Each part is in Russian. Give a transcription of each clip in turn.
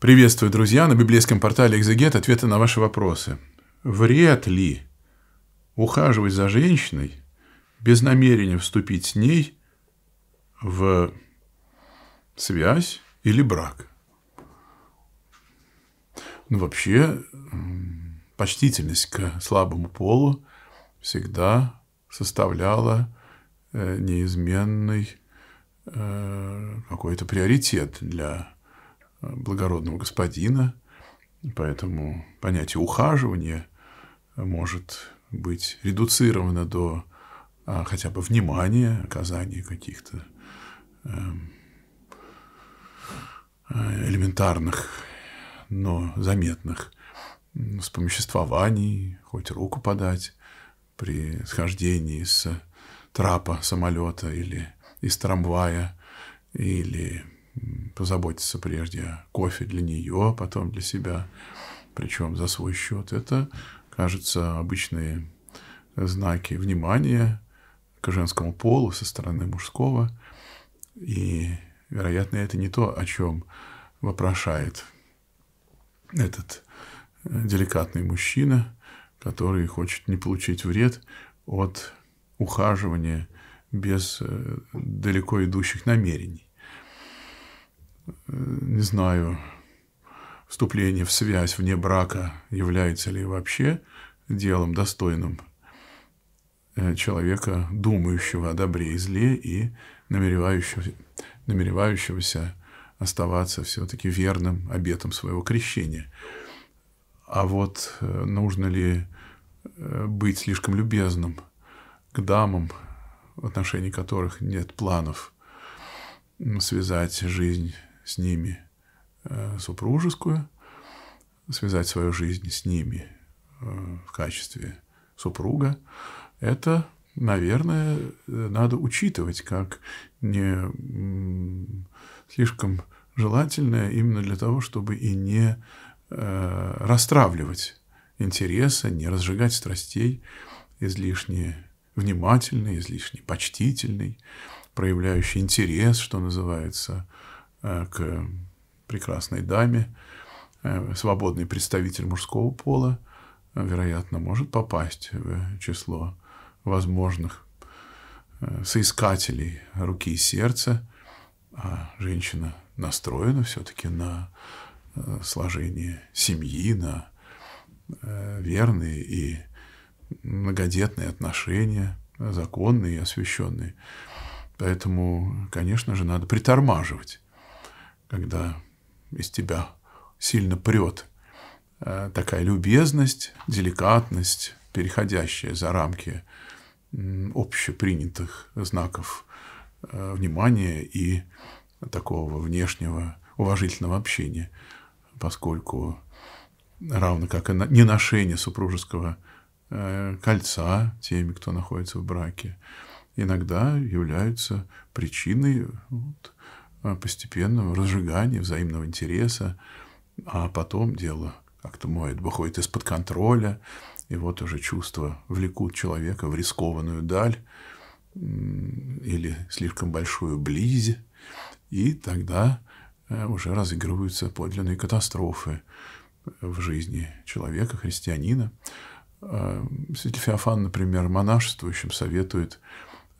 Приветствую, друзья, на библейском портале «Экзегет» ответы на ваши вопросы. Вред ли ухаживать за женщиной без намерения вступить с ней в связь или брак? Ну, вообще, почтительность к слабому полу всегда составляла э, неизменный э, какой-то приоритет для благородного господина, поэтому понятие ухаживания может быть редуцировано до а, хотя бы внимания, оказания каких-то эм, э, элементарных, но заметных вспомоществований, хоть руку подать при схождении с трапа самолета или из трамвая, или позаботиться прежде о кофе для нее, потом для себя, причем за свой счет. Это, кажется, обычные знаки внимания к женскому полу со стороны мужского. И, вероятно, это не то, о чем вопрошает этот э, деликатный мужчина, который хочет не получить вред от ухаживания без э, далеко идущих намерений не знаю, вступление в связь вне брака является ли вообще делом достойным э, человека, думающего о добре и зле и намеревающегося, намеревающегося оставаться все-таки верным обетом своего крещения. А вот э, нужно ли э, быть слишком любезным к дамам, в отношении которых нет планов связать жизнь с ними э, супружескую, связать свою жизнь с ними э, в качестве супруга, это, наверное, надо учитывать как не слишком желательное именно для того, чтобы и не э, расстравливать интереса, не разжигать страстей, излишне внимательный, излишне почтительный, проявляющий интерес, что называется, Э, к прекрасной даме, э, свободный представитель мужского пола, э, вероятно, может попасть в число возможных соискателей руки и сердца, а женщина настроена все-таки на сложение семьи, на верные и многодетные отношения, законные и освященные. Поэтому, конечно же, надо притормаживать когда из тебя сильно прет э, такая любезность, деликатность, переходящая за рамки общепринятых знаков э, внимания и такого внешнего уважительного общения, поскольку равно как и не ношение супружеского э, кольца теми, кто находится в браке, иногда являются причиной вот, Э, постепенного разжигания взаимного интереса, а потом дело как-то моет, выходит из-под контроля, и вот уже чувства влекут человека в рискованную даль или слишком большую близь, и тогда э, уже разыгрываются подлинные катастрофы в жизни человека, христианина. Э, Святитель Феофан, например, монашествующим советует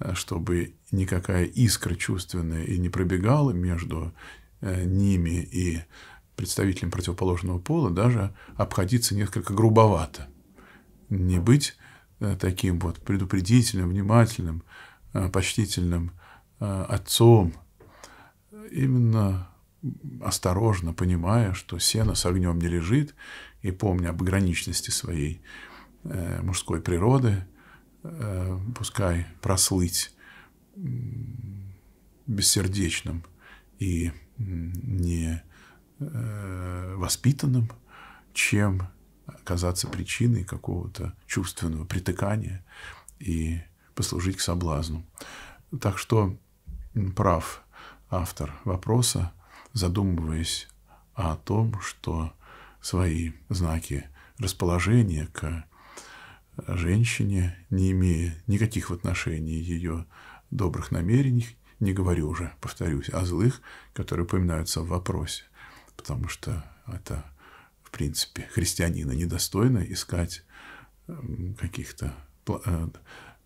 Э, чтобы никакая искра чувственная и не пробегала между э, ними и представителем противоположного пола, даже обходиться несколько грубовато. Не быть э, таким вот предупредительным, внимательным, почтительным отцом. Именно осторожно, понимая, что сено с огнем не лежит, и помня об ограниченности своей мужской природы – Э, пускай прослыть бессердечным и не э, воспитанным, чем оказаться причиной какого-то чувственного притыкания и послужить к соблазну. Так что прав автор вопроса, задумываясь о том, что свои знаки расположения к женщине, не имея никаких в отношении ее добрых намерений, не говорю уже, повторюсь, о злых, которые упоминаются в вопросе, потому что это, в принципе, христианина недостойно искать каких-то, э,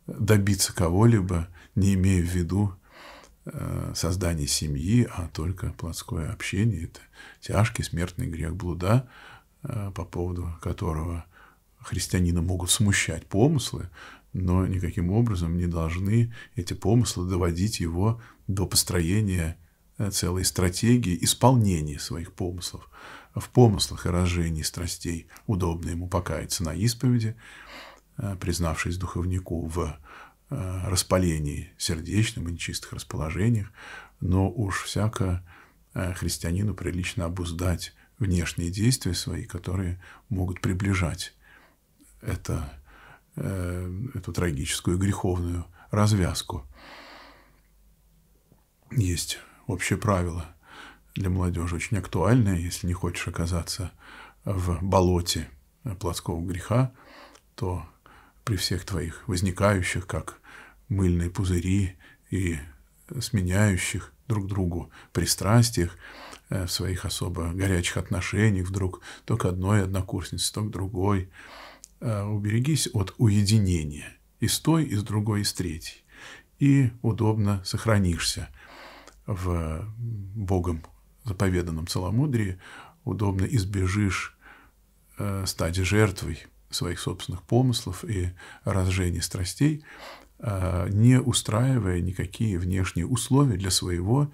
добиться кого-либо, не имея в виду э, создание семьи, а только плотское общение. Это тяжкий смертный грех блуда, э, по поводу которого христианина могут смущать помыслы, но никаким образом не должны эти помыслы доводить его до построения э, целой стратегии исполнения своих помыслов. В помыслах и рожении страстей удобно ему покаяться на исповеди, э, признавшись духовнику в э, распалении сердечном и нечистых расположениях, но уж всяко христианину прилично обуздать внешние действия свои, которые могут приближать это, э, эту трагическую греховную развязку. Есть общее правило для молодежи, очень актуальное, если не хочешь оказаться в болоте плотского греха, то при всех твоих возникающих, как мыльные пузыри и сменяющих друг другу пристрастиях, э, в своих особо горячих отношениях вдруг то к одной однокурснице, то к другой, Э, уберегись от уединения и с той, и с другой, и с третьей. И удобно сохранишься в э, Богом заповеданном целомудрии, удобно избежишь э, стать жертвой своих собственных помыслов и разжения страстей, не устраивая никакие внешние условия для своего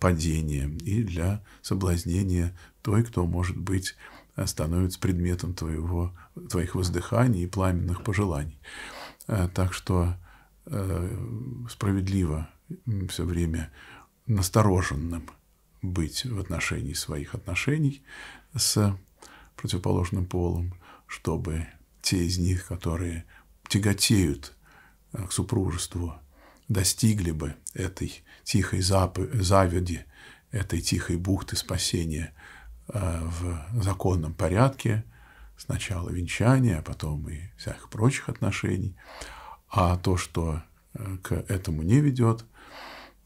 падения и для соблазнения той, кто может быть Э, становится предметом твоего, твоих воздыханий и пламенных пожеланий. Э, так что э, справедливо все время настороженным быть в отношении своих отношений с противоположным полом, чтобы те из них, которые тяготеют к супружеству, достигли бы этой тихой завяди, этой тихой бухты спасения – Э, в законном порядке, сначала венчания, а потом и всяких прочих отношений, а то, что э, к этому не ведет,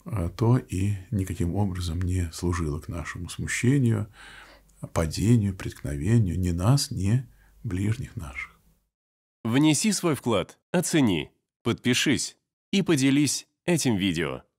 э, то и никаким образом не служило к нашему смущению, падению, преткновению ни нас, ни ближних наших. Внеси свой вклад, оцени, подпишись и поделись этим видео.